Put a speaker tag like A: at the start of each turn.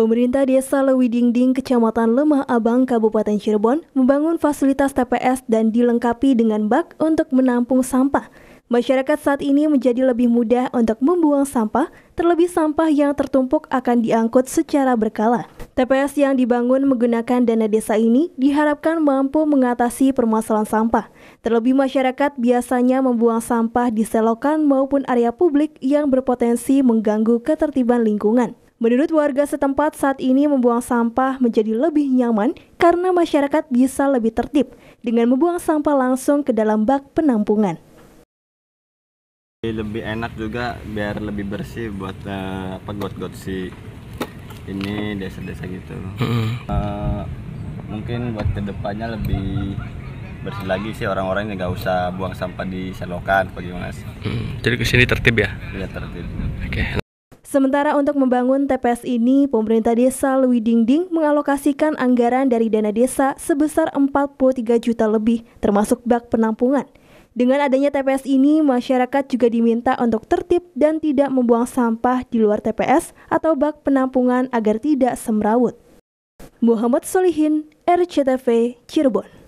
A: Pemerintah Desa Lewidingding, Kecamatan Lemah Abang, Kabupaten Cirebon, membangun fasilitas TPS dan dilengkapi dengan bak untuk menampung sampah. Masyarakat saat ini menjadi lebih mudah untuk membuang sampah, terlebih sampah yang tertumpuk akan diangkut secara berkala. TPS yang dibangun menggunakan dana desa ini diharapkan mampu mengatasi permasalahan sampah. Terlebih masyarakat biasanya membuang sampah di selokan maupun area publik yang berpotensi mengganggu ketertiban lingkungan. Menurut warga setempat, saat ini membuang sampah menjadi lebih nyaman karena masyarakat bisa lebih tertib dengan membuang sampah langsung ke dalam bak penampungan.
B: Lebih enak juga biar lebih bersih buat uh, apa got-got si ini desa-desa gitu. Uh, mungkin buat kedepannya lebih bersih lagi sih orang-orang yang nggak usah buang sampah di selokan bagaimana sih. Hmm, jadi kesini tertib ya? Iya
A: tertib. Oke. Okay. Sementara untuk membangun TPS ini, pemerintah desa Lewi Dingding mengalokasikan anggaran dari dana desa sebesar 43 juta lebih, termasuk bak penampungan. Dengan adanya TPS ini, masyarakat juga diminta untuk tertib dan tidak membuang sampah di luar TPS atau bak penampungan agar tidak semrawut. Muhammad Solihin, RCTV, Cirebon.